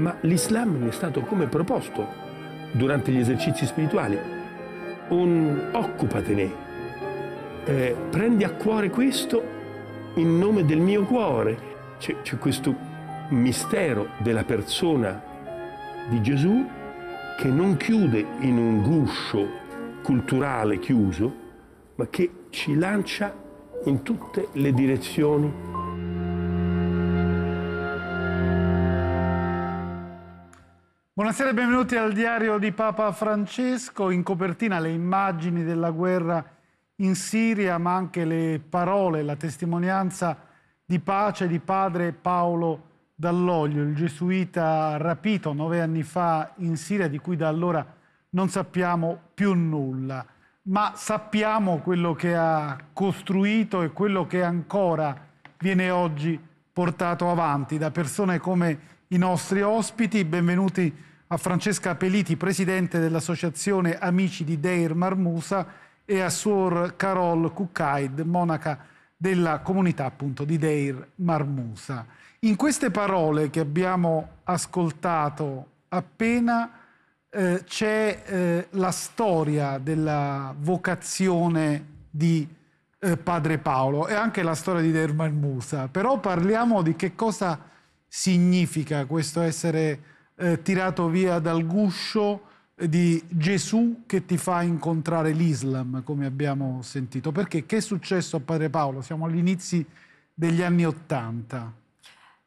ma l'Islam mi è stato come proposto durante gli esercizi spirituali. Un occupatene, eh, prendi a cuore questo in nome del mio cuore. C'è, c'è questo mistero della persona di Gesù che non chiude in un guscio culturale chiuso, ma che ci lancia in tutte le direzioni Buonasera e benvenuti al diario di Papa Francesco. In copertina le immagini della guerra in Siria, ma anche le parole, la testimonianza di pace di padre Paolo Dall'Oglio, il gesuita rapito nove anni fa in Siria, di cui da allora non sappiamo più nulla. Ma sappiamo quello che ha costruito e quello che ancora viene oggi portato avanti da persone come i nostri ospiti. Benvenuti a Francesca Peliti, presidente dell'associazione Amici di Deir Marmusa e a Suor Carol Cuccaid, monaca della comunità appunto di Deir Marmusa. In queste parole che abbiamo ascoltato appena eh, c'è eh, la storia della vocazione di eh, Padre Paolo e anche la storia di Deir Marmusa, però parliamo di che cosa significa questo essere eh, tirato via dal guscio eh, di Gesù che ti fa incontrare l'Islam, come abbiamo sentito. Perché che è successo a Padre Paolo? Siamo agli inizi degli anni Ottanta.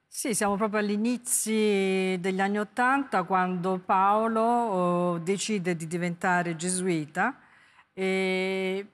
Sì, siamo proprio agli inizi degli anni Ottanta quando Paolo oh, decide di diventare gesuita e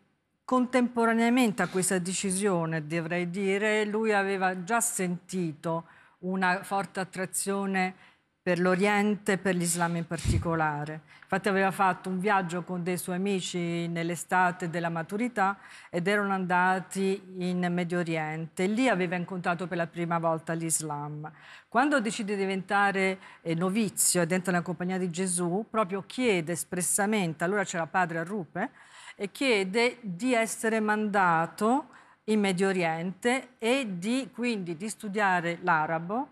contemporaneamente a questa decisione, dovrei dire, lui aveva già sentito una forte attrazione per l'Oriente e per l'Islam in particolare. Infatti aveva fatto un viaggio con dei suoi amici nell'estate della maturità ed erano andati in Medio Oriente. Lì aveva incontrato per la prima volta l'Islam. Quando decide di diventare eh, novizio ed entra nella compagnia di Gesù, proprio chiede espressamente, allora c'era padre a Rupe, e chiede di essere mandato in Medio Oriente e di, quindi di studiare l'arabo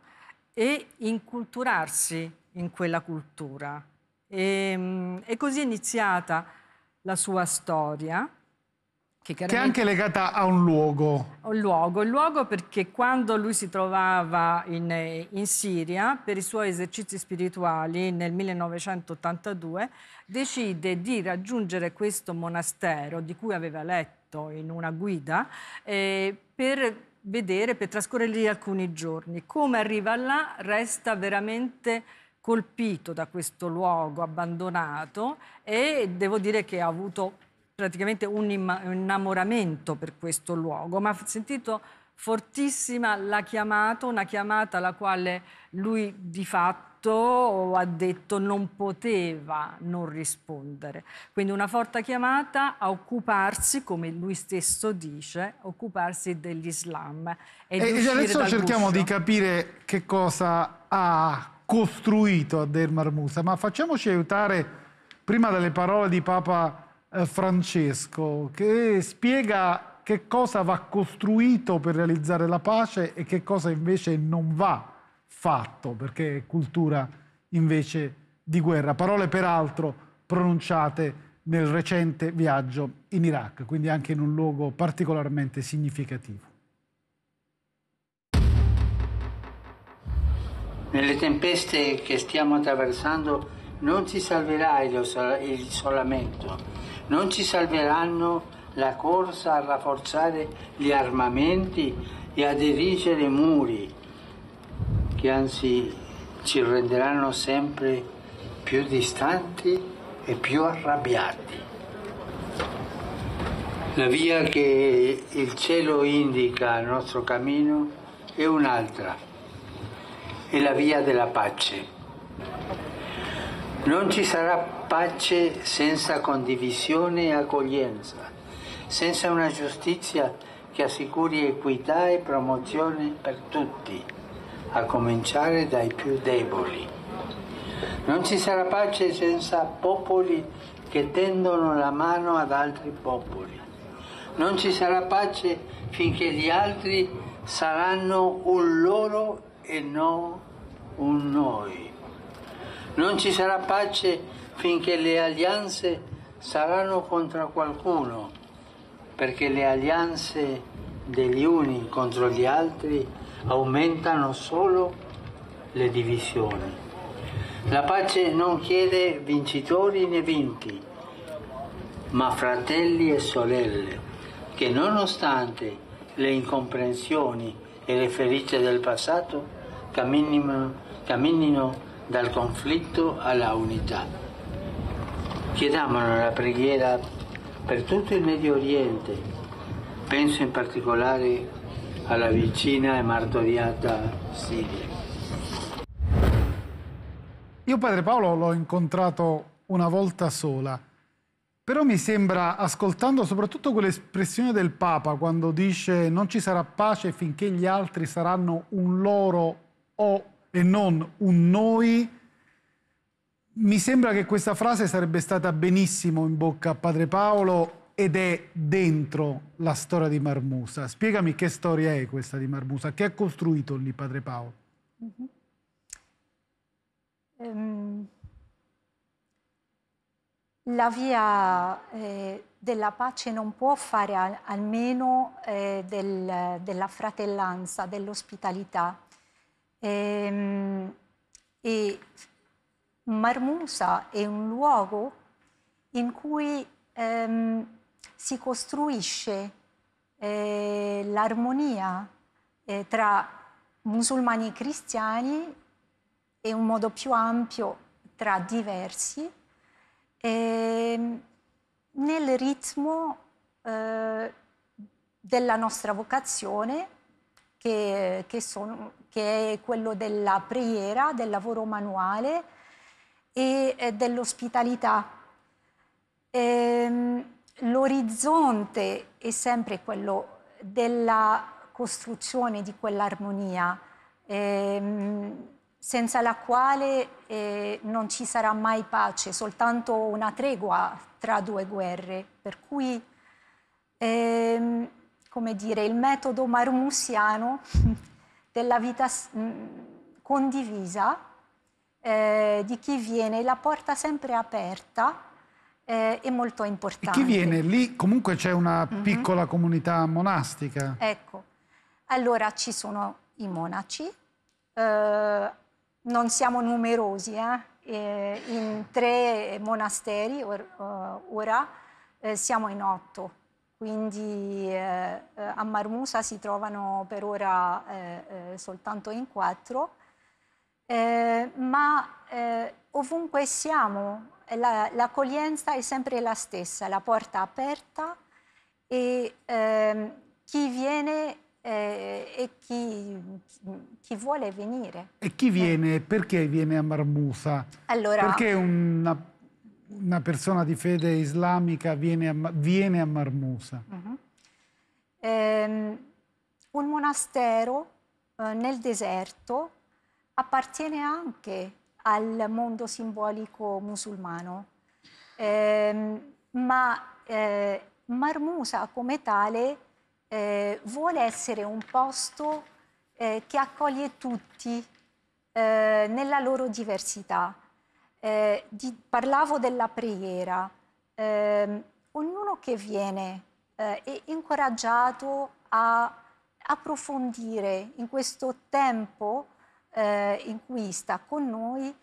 e inculturarsi in quella cultura. E, ehm, e così è iniziata la sua storia. Che, che, è anche legata a un luogo. Un luogo, il luogo perché quando lui si trovava in, in, Siria per i suoi esercizi spirituali nel 1982 decide di raggiungere questo monastero di cui aveva letto in una guida eh, per vedere, per trascorrere lì alcuni giorni. Come arriva là resta veramente colpito da questo luogo abbandonato e devo dire che ha avuto praticamente un innamoramento per questo luogo, ma ha sentito fortissima la chiamata, una chiamata alla quale lui di fatto detto, ha detto non poteva non rispondere. Quindi una forte chiamata a occuparsi, come lui stesso dice, occuparsi dell'Islam. E, e adesso cerchiamo guscio. di capire che cosa ha costruito Ader Marmusa, ma facciamoci aiutare prima dalle parole di Papa eh, Francesco, che spiega che cosa va costruito per realizzare la pace e che cosa invece non va fatto, perché è cultura invece di guerra. Parole peraltro pronunciate nel recente viaggio in Iraq, quindi anche in un luogo particolarmente significativo. Nelle tempeste che stiamo attraversando non ci salverà l'isolamento, non ci salveranno la corsa a rafforzare gli armamenti e a dirigere muri, che anzi ci renderanno sempre più distanti e più arrabbiati. La via che il cielo indica al nostro cammino è un'altra, è la via della pace. Non ci sarà pace senza condivisione e accoglienza, senza una giustizia che assicuri equità e promozione per tutti a cominciare dai più deboli. Non ci sarà pace senza popoli che tendono la mano ad altri popoli. Non ci sarà pace finché gli altri saranno un loro e non un noi. Non ci sarà pace finché le alleanze saranno contro qualcuno, perché le alleanze degli uni contro gli altri aumentano solo le divisioni. La pace non chiede vincitori né vinti, ma fratelli e sorelle che nonostante le incomprensioni e le ferite del passato camminino, camminino dal conflitto alla unità. Chiediamo la preghiera per tutto il Medio Oriente, penso in particolare alla vicina e martoriata Siria. Io padre Paolo l'ho incontrato una volta sola, però mi sembra, ascoltando soprattutto quell'espressione del Papa quando dice non ci sarà pace finché gli altri saranno un loro o e non un noi, mi sembra che questa frase sarebbe stata benissimo in bocca a padre Paolo ed è dentro la storia di Marmusa. Spiegami che storia è questa di Marmusa, che ha costruito lì Padre Paolo? Mm -hmm. um, la via eh, della pace non può fare al, almeno eh, del, della fratellanza, dell'ospitalità. Ehm, e Marmusa è un luogo in cui ehm, si costruisce eh, l'armonia eh, tra musulmani e cristiani e un modo più ampio tra diversi eh, nel ritmo eh, della nostra vocazione che, che, sono, che, è quello della preghiera, del lavoro manuale e eh, dell'ospitalità. Ehm, l'orizzonte è sempre quello della costruzione di quell'armonia, ehm, senza la quale eh, non ci sarà mai pace, soltanto una tregua tra due guerre. Per cui, ehm, come dire, il metodo marmusiano della vita mh, mm, condivisa eh, di chi viene la porta sempre aperta eh, è molto importante. E chi viene? Lì comunque c'è una mm -hmm. piccola comunità monastica. Ecco, allora ci sono i monaci, eh, non siamo numerosi, eh? Eh, in tre monasteri or, uh, ora eh, siamo in otto, quindi eh, a Marmusa si trovano per ora soltanto in quattro, ma ovunque siamo l'accoglienza è sempre la stessa, la porta aperta e ehm, chi viene eh, e chi, chi, vuole venire. E chi viene? Eh. Perché viene a Marmusa? Allora, perché una, una, persona di fede islamica viene a, viene a Marmusa? Uh mhm. -huh. eh, un monastero eh, nel deserto appartiene anche al mondo simbolico musulmano. Eh, ma eh, Marmusa come tale eh, vuole essere un posto eh, che accoglie tutti eh, nella loro diversità. Eh, di, parlavo della preghiera. Ehm, ognuno che viene è incoraggiato a approfondire in questo tempo eh, in cui sta con noi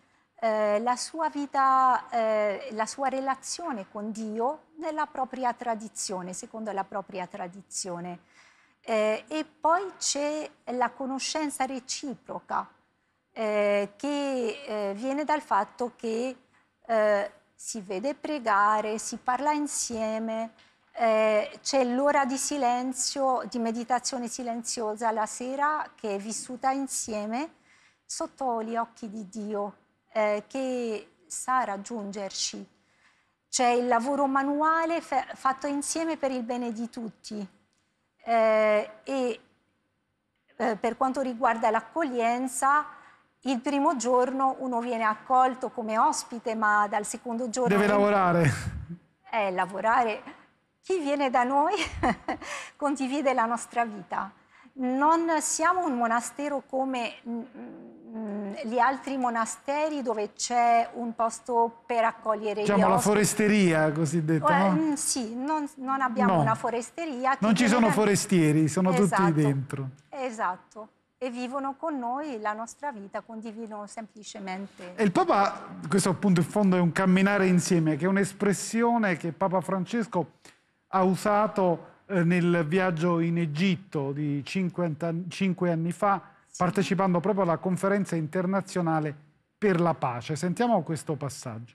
eh, la sua vita, eh, la sua relazione con Dio nella propria tradizione, secondo la propria tradizione. Eh, e poi c'è la conoscenza reciproca eh, che eh, viene dal fatto che si vede pregare, si parla insieme, eh, c'è l'ora di silenzio, di meditazione silenziosa la sera che è vissuta insieme sotto gli occhi di Dio eh, che sa raggiungerci. C'è il lavoro manuale fatto insieme per il bene di tutti eh, e eh, per quanto riguarda l'accoglienza, il primo giorno uno viene accolto come ospite, ma dal secondo giorno... Deve lavorare. Eh, lavorare. Chi viene da noi condivide la nostra vita non siamo un monastero come mm, mm, gli altri monasteri dove c'è un posto per accogliere diciamo gli ospiti. la foresteria cosiddetta, eh, no? Mm, sì, non, non abbiamo no. una foresteria. Non ci sono forestieri, sono esatto. tutti dentro. Esatto. E vivono con noi la nostra vita, condividono semplicemente. E il Papa, questo appunto in fondo è un camminare insieme, che è un'espressione che Papa Francesco ha usato eh, nel viaggio in Egitto di 55 anni fa, partecipando proprio alla conferenza internazionale per la pace. Sentiamo questo passaggio.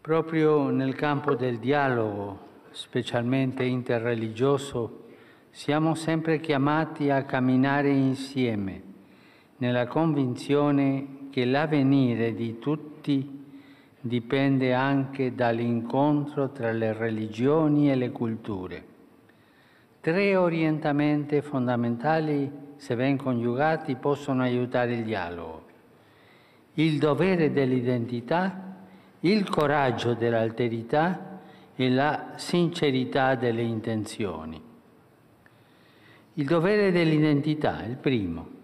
Proprio nel campo del dialogo, specialmente interreligioso, siamo sempre chiamati a camminare insieme, nella convinzione che l'avvenire di tutti dipende anche dall'incontro tra le religioni e le culture. Tre orientamenti fondamentali, se ben coniugati, possono aiutare il dialogo. Il dovere dell'identità, il coraggio dell'alterità e la sincerità delle intenzioni. Il dovere dell'identità, il primo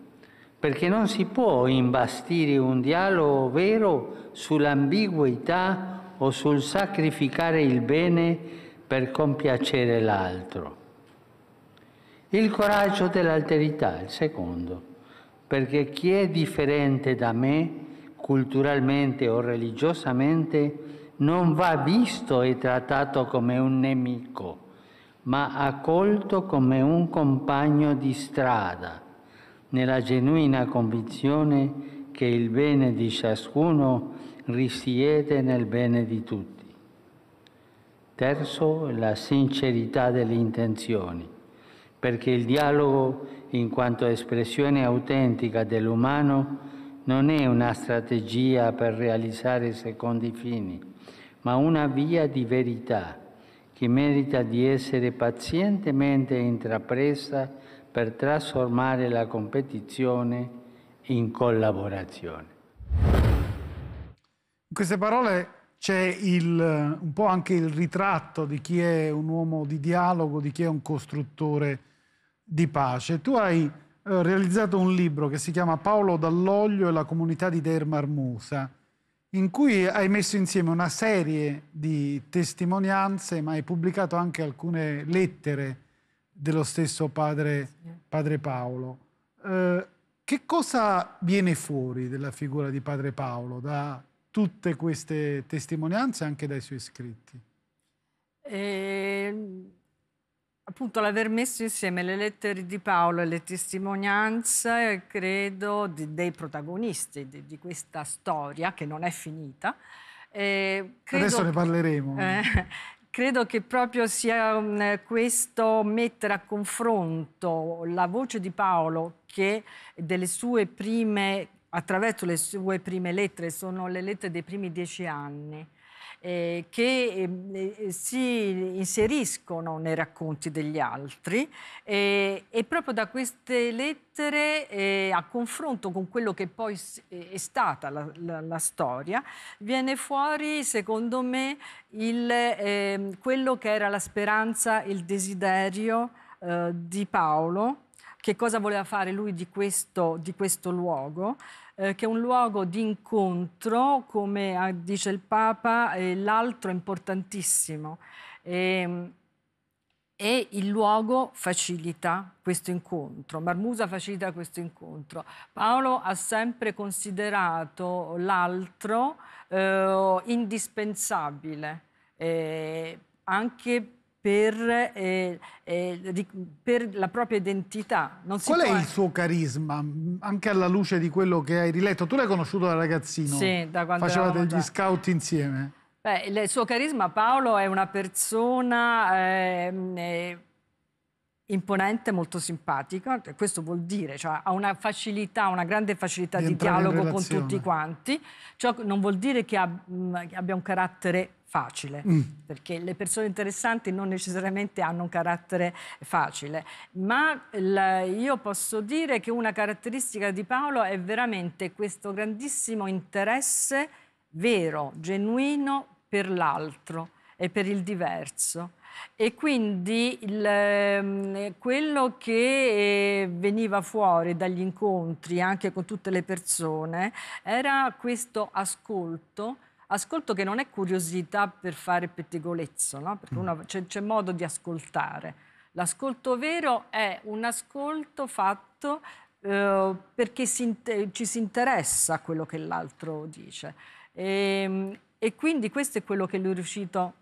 perché non si può imbastire un dialogo vero sull'ambiguità o sul sacrificare il bene per compiacere l'altro. Il coraggio dell'alterità, il secondo, perché chi è differente da me, culturalmente o religiosamente, non va visto e trattato come un nemico, ma accolto come un compagno di strada nella genuina convinzione che il bene di ciascuno risiede nel bene di tutti. Terzo, la sincerità delle intenzioni, perché il dialogo, in quanto espressione autentica dell'umano, non è una strategia per realizzare secondi fini, ma una via di verità che merita di essere pazientemente intrapresa per trasformare la competizione in collaborazione. In queste parole c'è un po' anche il ritratto di chi è un uomo di dialogo, di chi è un costruttore di pace. Tu hai eh, realizzato un libro che si chiama Paolo Dall'Oglio e la comunità di Deir in cui hai messo insieme una serie di testimonianze, ma hai pubblicato anche alcune lettere dello stesso padre, padre Paolo. Eh, che cosa viene fuori della figura di padre Paolo da tutte queste testimonianze anche dai suoi scritti? E, ehm, appunto l'aver messo insieme le lettere di Paolo e le testimonianze, credo, di, dei protagonisti di, di, questa storia che non è finita. Eh, Adesso ne parleremo. Eh, Credo che proprio sia mm, questo mettere a confronto la voce di Paolo che delle sue prime, attraverso le sue prime lettere, sono le lettere dei primi dieci anni, eh, che eh, eh, si inseriscono nei racconti degli altri eh, e proprio da queste lettere eh, a confronto con quello che poi eh, è stata la, la, la storia viene fuori secondo me il, ehm, quello che era la speranza, il desiderio di Paolo, che cosa voleva fare lui di questo, di questo luogo. Eh, che è un luogo di incontro, come eh, dice il Papa, eh, l'altro ehm, è importantissimo. E, e il luogo facilita questo incontro, Marmusa facilita questo incontro. Paolo ha sempre considerato l'altro eh, indispensabile, eh, anche per, eh, eh, per, la propria identità. Qual può... è il suo carisma, anche alla luce di quello che hai riletto? Tu l'hai conosciuto da ragazzino, sì, da quando facevate degli già. scout insieme. Beh, il suo carisma, Paolo, è una persona... Ehm, eh, imponente, molto simpatico, questo vuol dire, cioè ha una facilità, una grande facilità di, di dialogo con tutti quanti, ciò non vuol dire mm, che abbia un carattere facile, mm. perché le persone interessanti non necessariamente hanno un carattere facile, ma io posso dire che una caratteristica di Paolo è veramente questo grandissimo interesse vero, genuino per l'altro e per il diverso e quindi il, ehm, quello che eh, veniva fuori dagli incontri, anche con tutte le persone, era questo ascolto ascolto che non è curiosità per fare pettegolezzo, no? perché mm. c'è, modo di ascoltare. L'ascolto vero è un ascolto fatto eh, perché si, ci si interessa a quello che l'altro dice. E, ehm, e quindi questo è quello che lui è riuscito a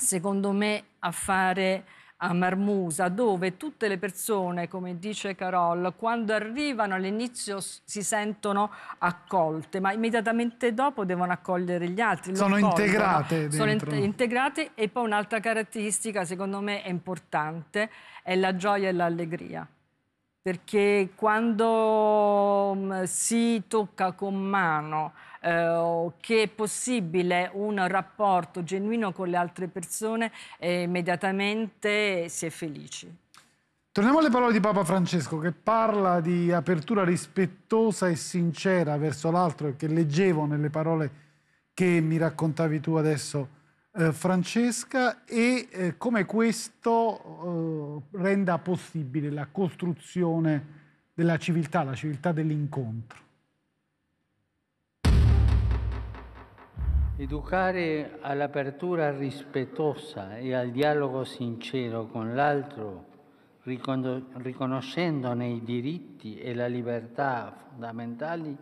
secondo me, a fare a Marmusa, dove tutte le persone, come dice Carol, quando arrivano all'inizio si sentono accolte, ma immediatamente dopo devono accogliere gli altri. Sono integrate. Dentro. Sono in integrate e poi un'altra caratteristica, secondo me, è importante, è la gioia e l'allegria perché quando mm, si tocca con mano eh, che è possibile un rapporto genuino con le altre persone, eh, immediatamente si è felici. Torniamo alle parole di Papa Francesco che parla di apertura rispettosa e sincera verso l'altro e che leggevo nelle parole che mi raccontavi tu adesso eh, Francesca e eh, come questo eh, renda possibile la costruzione della civiltà, la civiltà dell'incontro. Educare all'apertura rispettosa e al dialogo sincero con l'altro, riconoscendone i diritti e la libertà fondamentali,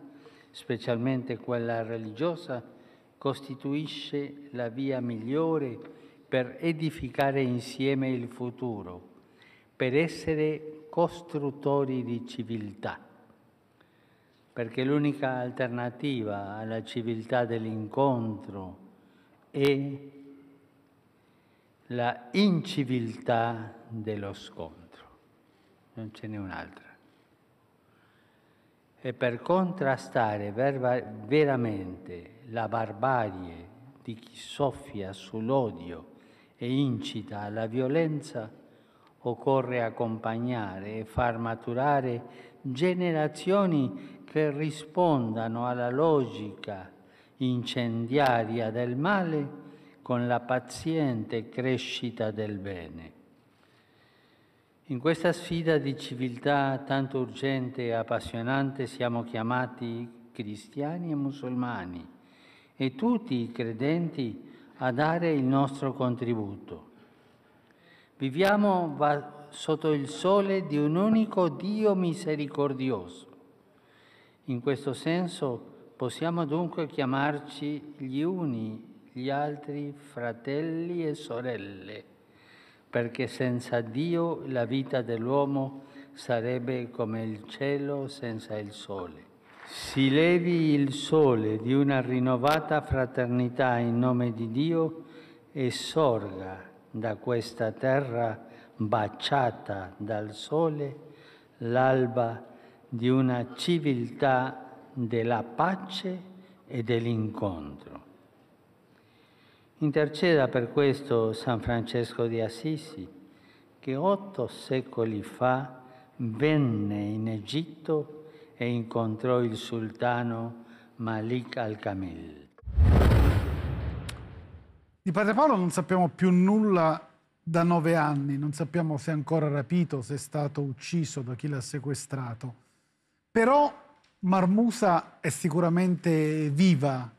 specialmente quella religiosa, costituisce la via migliore per edificare insieme il futuro, per essere costruttori di civiltà, perché l'unica alternativa alla civiltà dell'incontro è la inciviltà dello scontro, non ce n'è un'altra e per contrastare veramente la barbarie di chi soffia sull'odio e incita alla violenza, occorre accompagnare e far maturare generazioni che rispondano alla logica incendiaria del male con la paziente crescita del bene. In questa sfida di civiltà tanto urgente e appassionante siamo chiamati cristiani e musulmani e tutti i credenti a dare il nostro contributo. Viviamo sotto il sole di un unico Dio misericordioso. In questo senso possiamo dunque chiamarci gli uni gli altri fratelli e sorelle perché senza Dio la vita dell'uomo sarebbe come il cielo senza il sole. Si levi il sole di una rinnovata fraternità in nome di Dio e sorga da questa terra baciata dal sole l'alba di una civiltà della pace e dell'incontro. Interceda per questo San Francesco di Assisi, che otto secoli fa venne in Egitto e incontrò il sultano Malik al-Kamil. Di Padre Paolo non sappiamo più nulla da nove anni, non sappiamo se è ancora rapito, se è stato ucciso, da chi l'ha sequestrato. Però Marmusa è sicuramente viva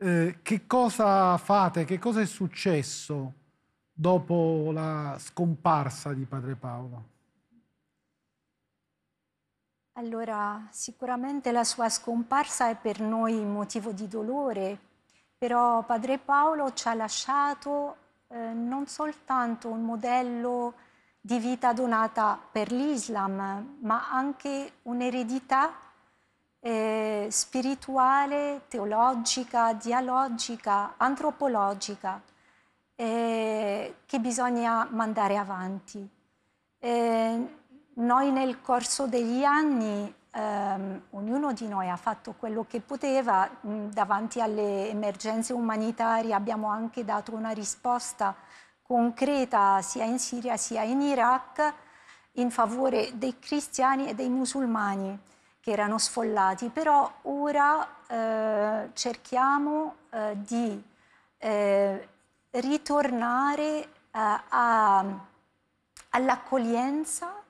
eh, che cosa fate? Che cosa è successo dopo la scomparsa di Padre Paolo? Allora, sicuramente la sua scomparsa è per noi motivo di dolore, però Padre Paolo ci ha lasciato eh, non soltanto un modello di vita donata per l'Islam, ma anche un'eredità eh, spirituale, teologica, dialogica, antropologica eh, che bisogna mandare avanti. Eh, noi nel corso degli anni, ehm, ognuno di noi ha fatto quello che poteva, mh, davanti alle emergenze umanitarie abbiamo anche dato una risposta concreta sia in Siria sia in Iraq in favore dei cristiani e dei musulmani che erano sfollati, però ora eh, cerchiamo eh, di eh, ritornare eh, all'accoglienza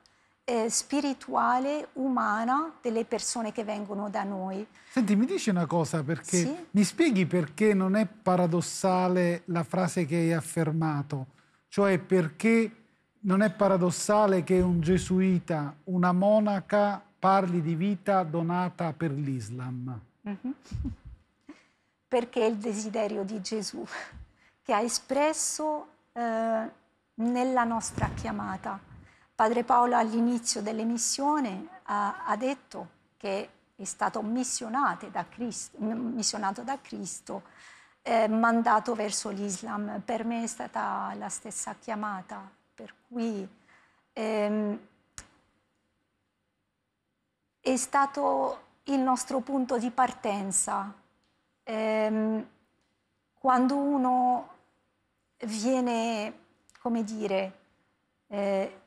eh, spirituale, umana delle persone che vengono da noi. Senti, mi dici una cosa perché sì? mi spieghi perché non è paradossale la frase che hai affermato, cioè perché non è paradossale che un gesuita, una monaca parli di vita donata per l'Islam? Mhm. Perché è il desiderio di Gesù che ha espresso eh, nella nostra chiamata. Padre Paolo all'inizio dell'emissione ha, ha, detto che è stato da Cristo, missionato da Cristo, eh, mandato verso l'Islam. Per me è stata la stessa chiamata, per cui ehm, è stato il nostro punto di partenza. Ehm, quando uno viene, come dire, eh,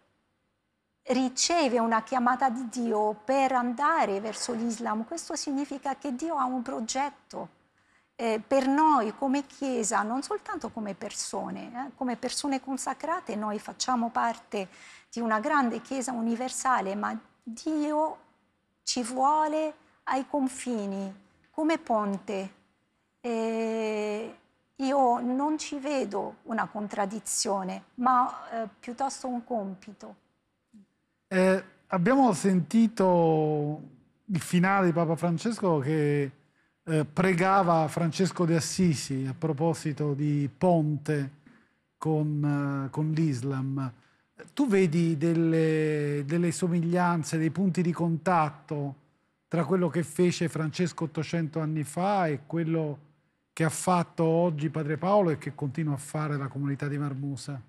riceve una chiamata di Dio per andare verso l'Islam, questo significa che Dio ha un progetto eh, per noi come Chiesa, non soltanto come persone, eh, come persone consacrate noi facciamo parte di una grande Chiesa universale, ma Dio ci vuole ai confini, come ponte. E io non ci vedo una contraddizione, ma eh, piuttosto un compito. Eh, abbiamo sentito il finale di Papa Francesco che eh, pregava Francesco di Assisi a proposito di ponte con, eh, con l'Islam tu vedi delle, delle, somiglianze, dei punti di contatto tra quello che fece Francesco 800 anni fa e quello che ha fatto oggi Padre Paolo e che continua a fare la comunità di Marmusa?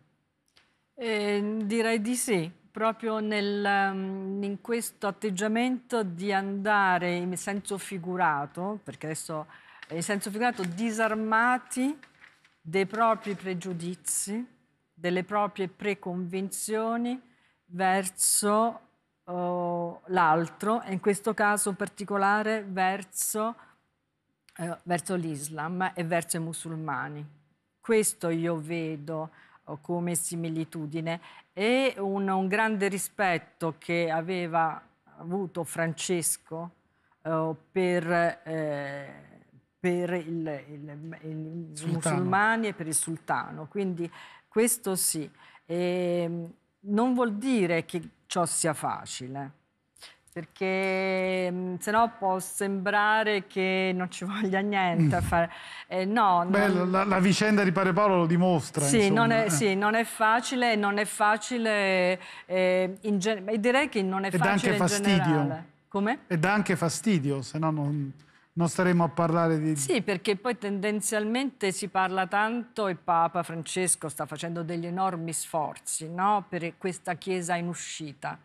Eh, direi di sì, proprio nel, mm, in questo atteggiamento di andare in senso figurato, perché adesso in senso figurato disarmati dei propri pregiudizi, delle proprie preconvenzioni verso oh, l'altro e in questo caso particolare verso, eh, verso l'Islam e verso i musulmani. Questo io vedo oh, come similitudine e un, un, grande rispetto che aveva avuto Francesco eh, per, eh, per i musulmani e per il sultano. Quindi questo sì. E ehm, non vuol dire che ciò sia facile perché mm, se no può sembrare che non ci voglia niente a mm. fare. Eh, no, Beh, non... la, la, vicenda di Pare Paolo lo dimostra. Sì, non è, sì eh. non è, facile, non è facile eh, in generale. Direi che non è Ed facile anche fastidio. in E dà anche fastidio, se no non non staremo a parlare di... Sì, perché poi tendenzialmente si parla tanto e Papa Francesco sta facendo degli enormi sforzi no? per questa Chiesa in uscita.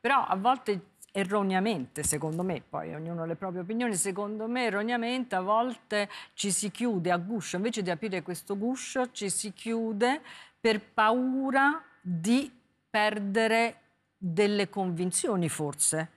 Però a volte erroneamente, secondo me, poi ognuno ha le proprie opinioni, secondo me erroneamente a volte ci si chiude a guscio, invece di aprire questo guscio ci si chiude per paura di perdere delle convinzioni forse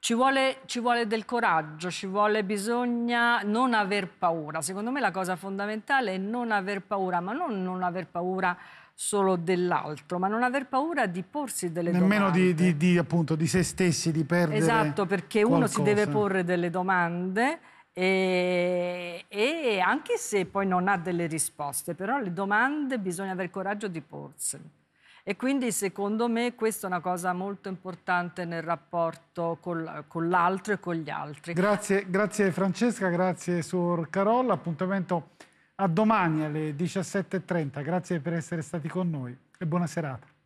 ci vuole, ci vuole, del coraggio, ci vuole, bisogna non aver paura. Secondo me la cosa fondamentale è non aver paura, ma non non aver paura solo dell'altro, ma non aver paura di porsi delle Nemmeno domande. Nemmeno di, di, di, appunto, di se stessi, di perdere Esatto, perché qualcosa. uno si deve porre delle domande e, e anche se poi non ha delle risposte, però le domande bisogna avere il coraggio di porsele. E quindi secondo me questa è una cosa molto importante nel rapporto col, con l'altro e con gli altri. Grazie, grazie Francesca, grazie Suor Carol. Appuntamento a domani alle 17.30. Grazie per essere stati con noi e buona serata.